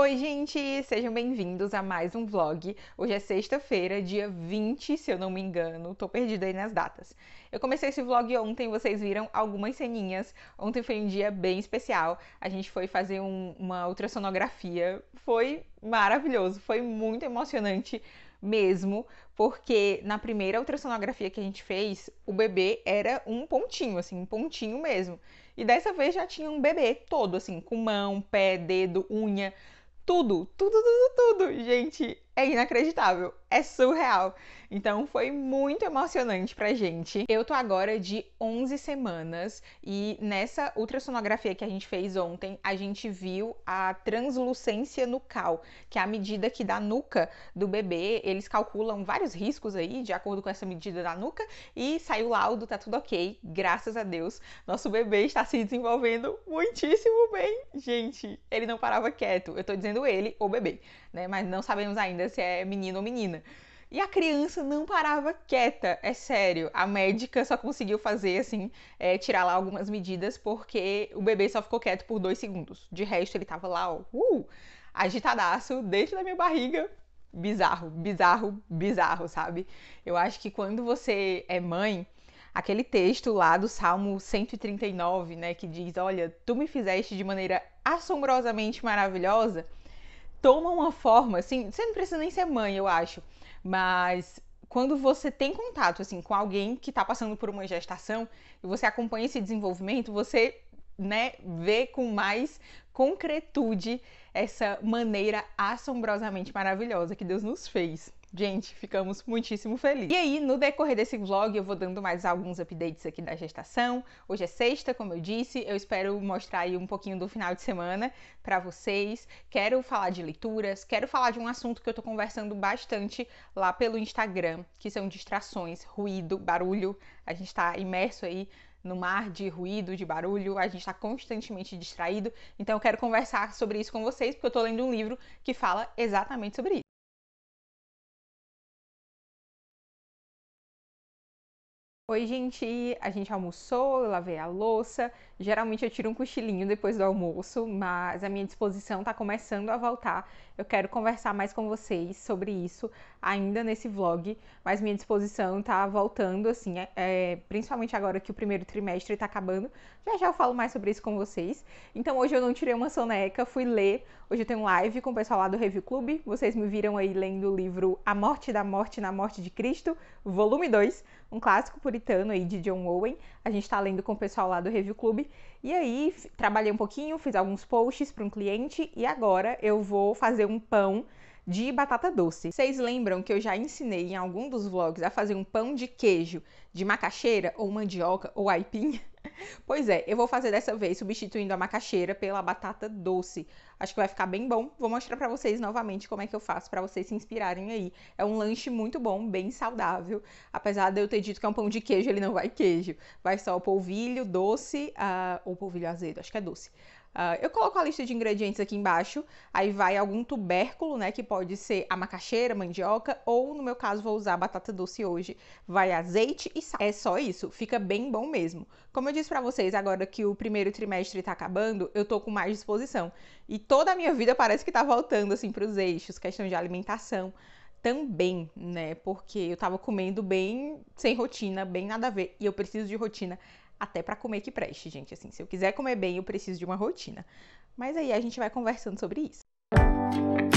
Oi, gente! Sejam bem-vindos a mais um vlog. Hoje é sexta-feira, dia 20, se eu não me engano. Tô perdida aí nas datas. Eu comecei esse vlog ontem, vocês viram algumas ceninhas. Ontem foi um dia bem especial. A gente foi fazer um, uma ultrassonografia. Foi maravilhoso, foi muito emocionante mesmo, porque na primeira ultrassonografia que a gente fez, o bebê era um pontinho, assim, um pontinho mesmo. E dessa vez já tinha um bebê todo, assim, com mão, pé, dedo, unha tudo, tudo, tudo, tudo. Gente, é inacreditável, é surreal. Então foi muito emocionante pra gente. Eu tô agora de 11 semanas e nessa ultrassonografia que a gente fez ontem, a gente viu a translucência nucal, que é a medida que da nuca do bebê, eles calculam vários riscos aí de acordo com essa medida da nuca e saiu o laudo, tá tudo OK, graças a Deus. Nosso bebê está se desenvolvendo muitíssimo bem. Gente, ele não parava quieto. Eu tô dizendo ele, o bebê, né? Mas não sabemos ainda se é menino ou menina. E a criança não parava quieta, é sério. A médica só conseguiu fazer, assim, é, tirar lá algumas medidas, porque o bebê só ficou quieto por dois segundos. De resto, ele tava lá, ó, uh, agitadaço, dentro da minha barriga. Bizarro, bizarro, bizarro, sabe? Eu acho que quando você é mãe, aquele texto lá do Salmo 139, né, que diz: Olha, tu me fizeste de maneira assombrosamente maravilhosa toma uma forma, assim, você não precisa nem ser mãe, eu acho, mas quando você tem contato, assim, com alguém que está passando por uma gestação e você acompanha esse desenvolvimento, você, né, vê com mais concretude essa maneira assombrosamente maravilhosa que Deus nos fez. Gente, ficamos muitíssimo felizes. E aí, no decorrer desse vlog, eu vou dando mais alguns updates aqui da gestação. Hoje é sexta, como eu disse, eu espero mostrar aí um pouquinho do final de semana para vocês. Quero falar de leituras, quero falar de um assunto que eu tô conversando bastante lá pelo Instagram, que são distrações, ruído, barulho. A gente tá imerso aí no mar de ruído, de barulho, a gente está constantemente distraído. Então eu quero conversar sobre isso com vocês, porque eu estou lendo um livro que fala exatamente sobre isso. Oi, gente, a gente almoçou, eu lavei a louça. Geralmente eu tiro um cochilinho depois do almoço, mas a minha disposição está começando a voltar. Eu quero conversar mais com vocês sobre isso ainda nesse vlog, mas minha disposição está voltando, assim, é, é, principalmente agora que o primeiro trimestre está acabando. Já já eu falo mais sobre isso com vocês. Então hoje eu não tirei uma soneca, fui ler. Hoje eu tenho live com o pessoal lá do Review Clube. Vocês me viram aí lendo o livro A Morte da Morte na Morte de Cristo, volume 2 um clássico puritano aí de John Owen. A gente está lendo com o pessoal lá do Review Club. E aí, trabalhei um pouquinho, fiz alguns posts para um cliente e agora eu vou fazer um pão de batata doce. Vocês lembram que eu já ensinei em algum dos vlogs a fazer um pão de queijo de macaxeira ou mandioca ou aipim? Pois é, eu vou fazer dessa vez substituindo a macaxeira pela batata doce. Acho que vai ficar bem bom. Vou mostrar para vocês novamente como é que eu faço para vocês se inspirarem aí. É um lanche muito bom, bem saudável. Apesar de eu ter dito que é um pão de queijo, ele não vai queijo. Vai só o polvilho doce, uh, ah, ou polvilho azedo, acho que é doce. Uh, eu coloco a lista de ingredientes aqui embaixo, aí vai algum tubérculo, né, que pode ser a macaxeira, mandioca, ou no meu caso vou usar a batata doce hoje, vai azeite e sal. É só isso, fica bem bom mesmo. Como eu disse para vocês, agora que o primeiro trimestre tá acabando, eu tô com mais disposição. E toda a minha vida parece que tá voltando, assim, pros eixos, questão de alimentação também, né? Porque eu tava comendo bem sem rotina, bem nada a ver, e eu preciso de rotina até para comer que preste, gente. Assim, se eu quiser comer bem, eu preciso de uma rotina. Mas aí a gente vai conversando sobre isso. Música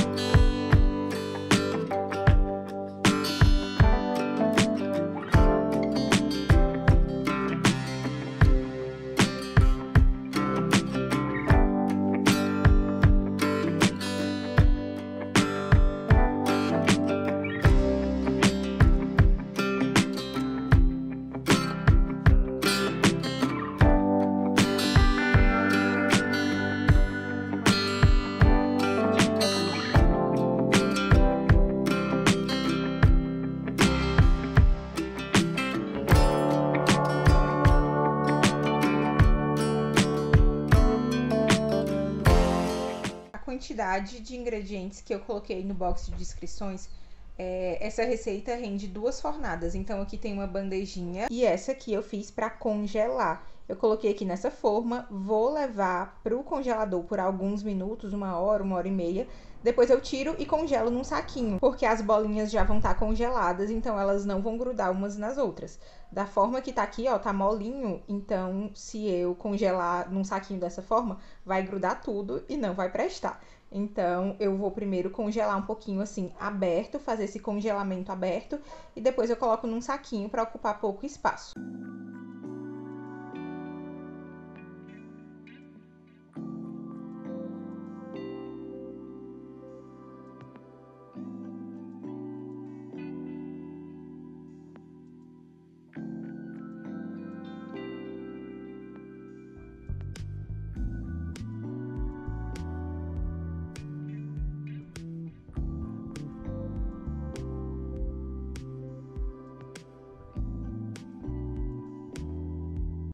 quantidade de ingredientes que eu coloquei no box de descrições, é, essa receita rende duas fornadas. Então aqui tem uma bandejinha e essa aqui eu fiz para congelar. Eu coloquei aqui nessa forma, vou levar pro congelador por alguns minutos, uma hora, uma hora e meia. Depois eu tiro e congelo num saquinho, porque as bolinhas já vão estar tá congeladas, então elas não vão grudar umas nas outras. Da forma que tá aqui, ó, tá molinho, então se eu congelar num saquinho dessa forma, vai grudar tudo e não vai prestar. Então, eu vou primeiro congelar um pouquinho assim, aberto, fazer esse congelamento aberto e depois eu coloco num saquinho para ocupar pouco espaço.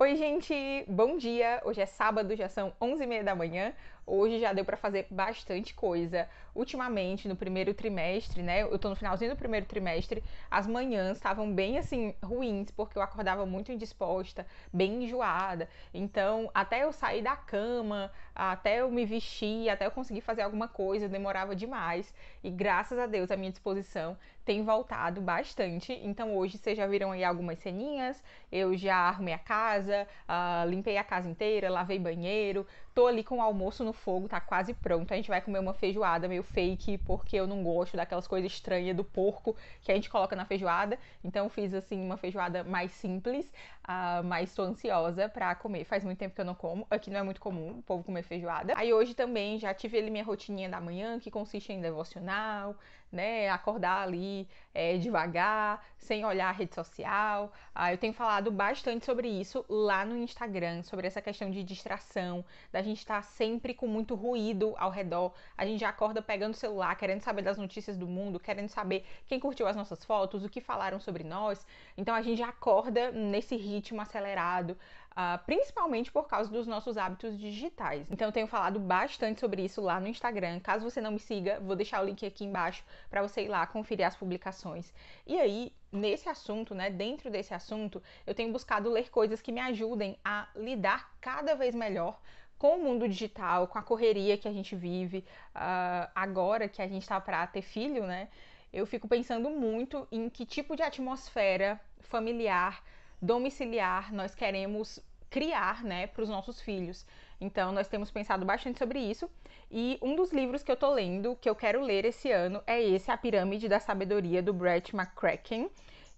Oi, gente! Bom dia! Hoje é sábado, já são 11h30 da manhã. Hoje já deu para fazer bastante coisa. Ultimamente, no primeiro trimestre, né? Eu tô no finalzinho do primeiro trimestre, as manhãs estavam bem assim ruins, porque eu acordava muito indisposta, bem enjoada. Então, até eu sair da cama, até eu me vestir, até eu conseguir fazer alguma coisa, demorava demais. E graças a Deus a minha disposição tem voltado bastante. Então, hoje vocês já viram aí algumas ceninhas. Eu já arrumei a casa, uh, limpei a casa inteira, lavei banheiro, tô ali com o almoço no fogo, tá quase pronto. A gente vai comer uma feijoada meio fake, porque eu não gosto daquelas coisas estranhas do porco que a gente coloca na feijoada. Então fiz assim uma feijoada mais simples, uh, ah, mas tô ansiosa pra comer. Faz muito tempo que eu não como. Aqui não é muito comum o povo comer feijoada. Aí hoje também já tive ali minha rotininha da manhã, que consiste em devocional, né? Acordar ali é, devagar, sem olhar a rede social. Ah, eu tenho falado bastante sobre isso lá no Instagram, sobre essa questão de distração, da gente estar tá sempre com muito ruído ao redor. A gente já acorda pegando o celular, querendo saber das notícias do mundo, querendo saber quem curtiu as nossas fotos, o que falaram sobre nós. Então a gente já acorda nesse ritmo acelerado uh, principalmente por causa dos nossos hábitos digitais. Então eu tenho falado bastante sobre isso lá no Instagram. Caso você não me siga, vou deixar o link aqui embaixo para você ir lá conferir as publicações. E aí, nesse assunto, né, dentro desse assunto, eu tenho buscado ler coisas que me ajudem a lidar cada vez melhor com o mundo digital, com a correria que a gente vive, uh, agora que a gente está para ter filho, né? Eu fico pensando muito em que tipo de atmosfera familiar domiciliar nós queremos criar, né, para os nossos filhos. Então, nós temos pensado bastante sobre isso. E um dos livros que eu estou lendo, que eu quero ler esse ano, é esse, A Pirâmide da Sabedoria, do Brett McCracken.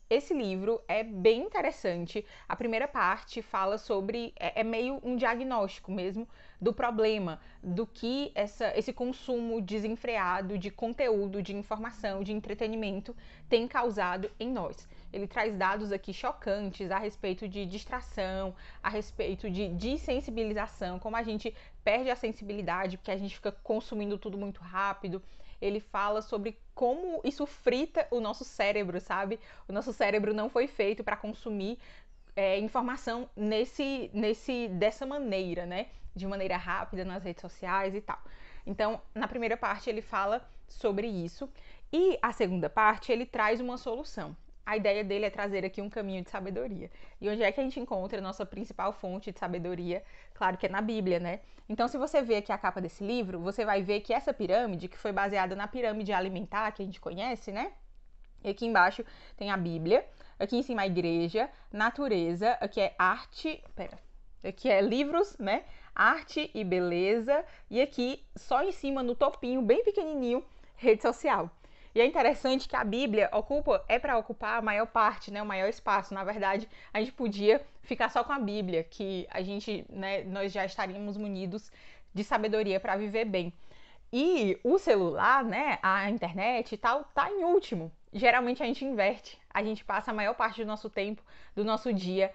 Esse livro é bem interessante. A primeira parte fala sobre. É, é meio um diagnóstico mesmo do problema, do que essa, esse consumo desenfreado de conteúdo, de informação, de entretenimento tem causado em nós ele traz dados aqui chocantes a respeito de distração, a respeito de desensibilização, como a gente perde a sensibilidade porque a gente fica consumindo tudo muito rápido. Ele fala sobre como isso frita o nosso cérebro, sabe? O nosso cérebro não foi feito para consumir é, informação nesse, nesse, dessa maneira, né? De maneira rápida nas redes sociais e tal. Então, na primeira parte ele fala sobre isso e a segunda parte ele traz uma solução a ideia dele é trazer aqui um caminho de sabedoria. E onde é que a gente encontra a nossa principal fonte de sabedoria? Claro que é na Bíblia, né? Então, se você ver aqui a capa desse livro, você vai ver que essa pirâmide, que foi baseada na pirâmide alimentar que a gente conhece, né? E aqui embaixo tem a Bíblia, aqui em cima a igreja, natureza, aqui é arte, pera, aqui é livros, né? Arte e beleza, e aqui só em cima no topinho, bem pequenininho, rede social. E é interessante que a Bíblia ocupa é para ocupar a maior parte, né, o maior espaço. Na verdade, a gente podia ficar só com a Bíblia, que a gente, né, nós já estaríamos munidos de sabedoria para viver bem. E o celular, né, a internet e tal, tá em último. Geralmente a gente inverte. A gente passa a maior parte do nosso tempo, do nosso dia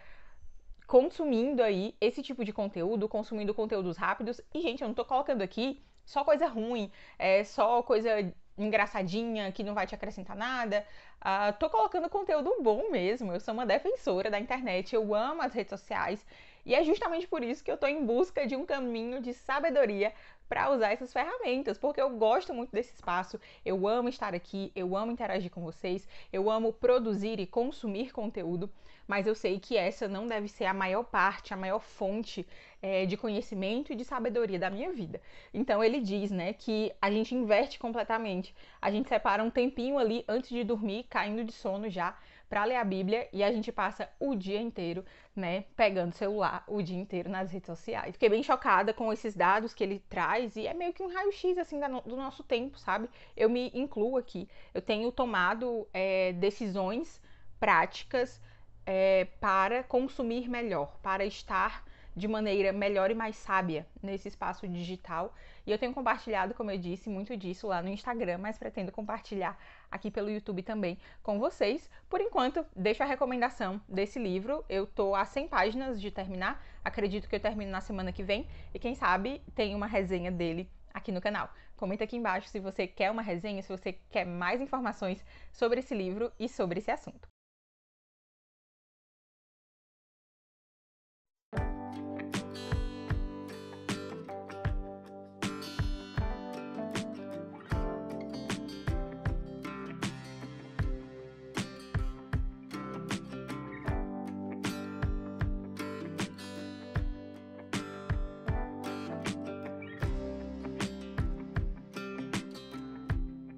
consumindo aí esse tipo de conteúdo, consumindo conteúdos rápidos. E gente, eu não tô colocando aqui só coisa ruim, é só coisa engraçadinha que não vai te acrescentar nada. Uh, tô colocando conteúdo bom mesmo. Eu sou uma defensora da internet, eu amo as redes sociais e é justamente por isso que eu tô em busca de um caminho de sabedoria para usar essas ferramentas, porque eu gosto muito desse espaço, eu amo estar aqui, eu amo interagir com vocês, eu amo produzir e consumir conteúdo, mas eu sei que essa não deve ser a maior parte, a maior fonte é, de conhecimento e de sabedoria da minha vida. Então ele diz, né, que a gente inverte completamente, a gente separa um tempinho ali antes de dormir, caindo de sono já para ler a Bíblia e a gente passa o dia inteiro, né, pegando celular o dia inteiro nas redes sociais. Fiquei bem chocada com esses dados que ele traz e é meio que um raio-x, assim, do nosso tempo, sabe? Eu me incluo aqui. Eu tenho tomado é, decisões práticas é, para consumir melhor, para estar de maneira melhor e mais sábia nesse espaço digital. E eu tenho compartilhado, como eu disse, muito disso lá no Instagram, mas pretendo compartilhar aqui pelo YouTube também com vocês. Por enquanto, deixo a recomendação desse livro. Eu tô a 100 páginas de terminar. Acredito que eu termino na semana que vem e quem sabe tem uma resenha dele aqui no canal. Comenta aqui embaixo se você quer uma resenha, se você quer mais informações sobre esse livro e sobre esse assunto.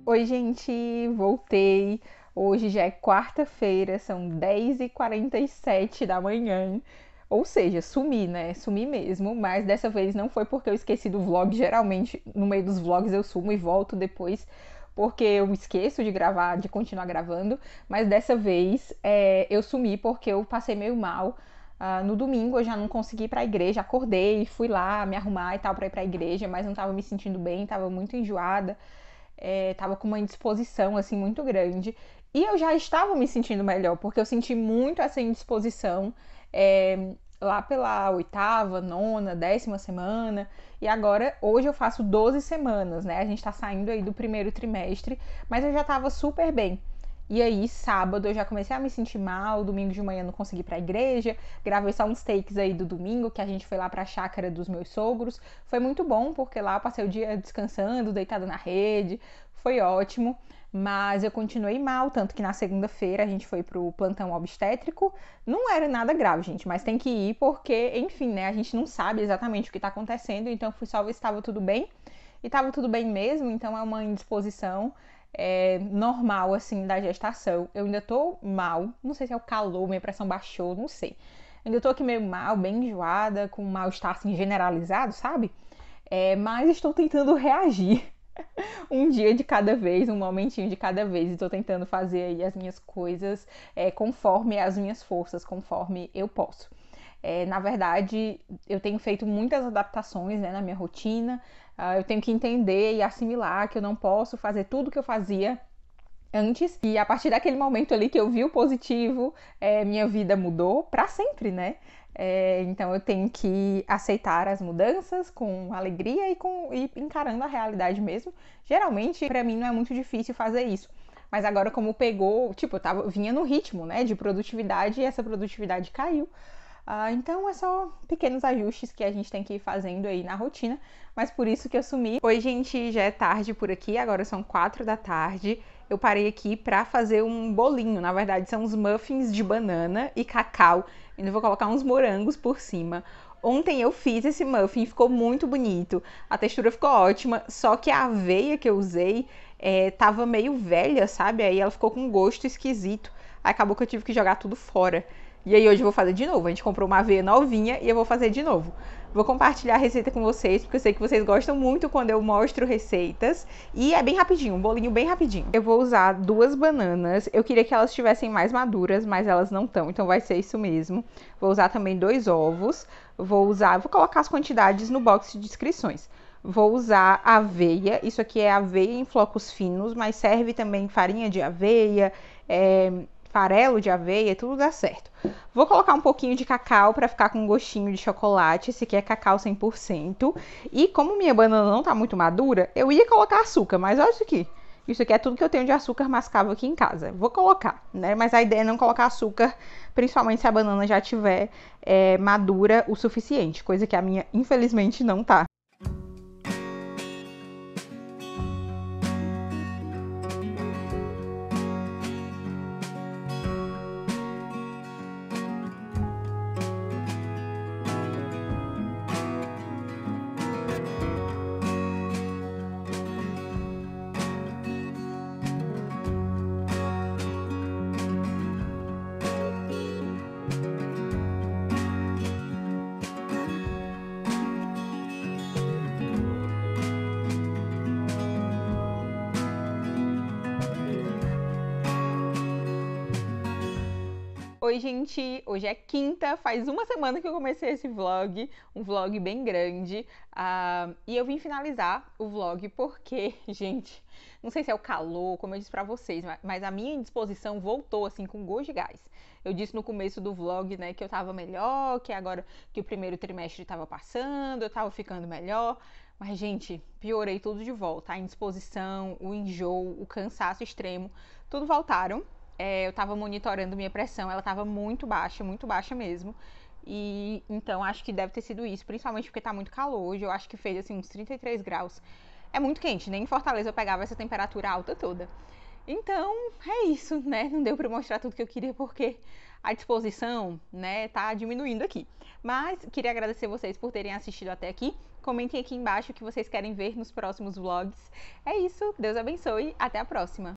Oi, gente, voltei. Hoje já é quarta-feira, são 10h47 da manhã. Ou seja, sumi, né? Sumi mesmo, mas dessa vez não foi porque eu esqueci do vlog. Geralmente, no meio dos vlogs, eu sumo e volto depois porque eu esqueço de gravar, de continuar gravando. Mas dessa vez é, eu sumi porque eu passei meio mal. Uh, no domingo eu já não consegui ir pra igreja, acordei, fui lá me arrumar e tal pra ir pra igreja, mas não tava me sentindo bem, tava muito enjoada é, tava com uma indisposição assim muito grande. E eu já estava me sentindo melhor, porque eu senti muito essa indisposição é, lá pela oitava, nona, décima semana. E agora, hoje eu faço 12 semanas, né? A gente tá saindo aí do primeiro trimestre, mas eu já tava super bem. E aí, sábado, eu já comecei a me sentir mal. Domingo de manhã não consegui ir pra igreja. Gravei só uns takes aí do domingo, que a gente foi lá pra chácara dos meus sogros. Foi muito bom, porque lá eu passei o dia descansando, deitada na rede. Foi ótimo. Mas eu continuei mal, tanto que na segunda-feira a gente foi pro plantão obstétrico. Não era nada grave, gente, mas tem que ir porque, enfim, né? A gente não sabe exatamente o que tá acontecendo. Então, fui só ver se estava tudo bem. E tava tudo bem mesmo, então é uma indisposição é, normal, assim, da gestação. Eu ainda tô mal, não sei se é o calor, minha pressão baixou, não sei. Ainda tô aqui meio mal, bem enjoada, com um mal-estar, assim, generalizado, sabe? É, mas estou tentando reagir um dia de cada vez, um momentinho de cada vez. Estou tentando fazer aí as minhas coisas é, conforme as minhas forças, conforme eu posso. É, na verdade, eu tenho feito muitas adaptações né, na minha rotina. Uh, eu tenho que entender e assimilar que eu não posso fazer tudo que eu fazia antes. E a partir daquele momento ali que eu vi o positivo, é, minha vida mudou para sempre, né? É, então eu tenho que aceitar as mudanças com alegria e, com, e encarando a realidade mesmo. Geralmente, para mim, não é muito difícil fazer isso. Mas agora, como pegou, tipo, eu tava, vinha no ritmo, né, de produtividade e essa produtividade caiu. Ah, então é só pequenos ajustes que a gente tem que ir fazendo aí na rotina, mas por isso que eu sumi. Oi, gente, já é tarde por aqui, agora são quatro da tarde. Eu parei aqui para fazer um bolinho, na verdade são uns muffins de banana e cacau. Ainda vou colocar uns morangos por cima. Ontem eu fiz esse muffin, ficou muito bonito. A textura ficou ótima, só que a aveia que eu usei é, tava meio velha, sabe? Aí ela ficou com um gosto esquisito. Acabou que eu tive que jogar tudo fora. E aí hoje eu vou fazer de novo. A gente comprou uma aveia novinha e eu vou fazer de novo. Vou compartilhar a receita com vocês, porque eu sei que vocês gostam muito quando eu mostro receitas. E é bem rapidinho, um bolinho bem rapidinho. Eu vou usar duas bananas. Eu queria que elas estivessem mais maduras, mas elas não estão, então vai ser isso mesmo. Vou usar também dois ovos. Vou usar, vou colocar as quantidades no box de descrições. Vou usar aveia, isso aqui é aveia em flocos finos, mas serve também farinha de aveia, é, farelo de aveia tudo dá certo. Vou colocar um pouquinho de cacau para ficar com um gostinho de chocolate, esse aqui é cacau 100%. E como minha banana não tá muito madura, eu ia colocar açúcar, mas olha isso aqui. Isso aqui é tudo que eu tenho de açúcar mascavo aqui em casa. Vou colocar, né? Mas a ideia é não colocar açúcar, principalmente se a banana já tiver é, madura o suficiente, coisa que a minha infelizmente não tá. Oi, gente! Hoje é quinta, faz uma semana que eu comecei esse vlog, um vlog bem grande, uh, e eu vim finalizar o vlog porque, gente, não sei se é o calor, como eu disse pra vocês, mas a minha indisposição voltou, assim, com gosto de gás. Eu disse no começo do vlog, né, que eu tava melhor, que agora que o primeiro trimestre tava passando, eu tava ficando melhor, mas, gente, piorei tudo de volta. A indisposição, o enjoo, o cansaço extremo, tudo voltaram é, eu estava monitorando minha pressão, ela estava muito baixa, muito baixa mesmo. E então acho que deve ter sido isso, principalmente porque está muito calor hoje. Eu acho que fez assim uns 33 graus. É muito quente, nem em Fortaleza eu pegava essa temperatura alta toda. Então, é isso, né? Não deu para mostrar tudo que eu queria porque a disposição, né, tá diminuindo aqui. Mas queria agradecer vocês por terem assistido até aqui. Comentem aqui embaixo o que vocês querem ver nos próximos vlogs. É isso, Deus abençoe, até a próxima.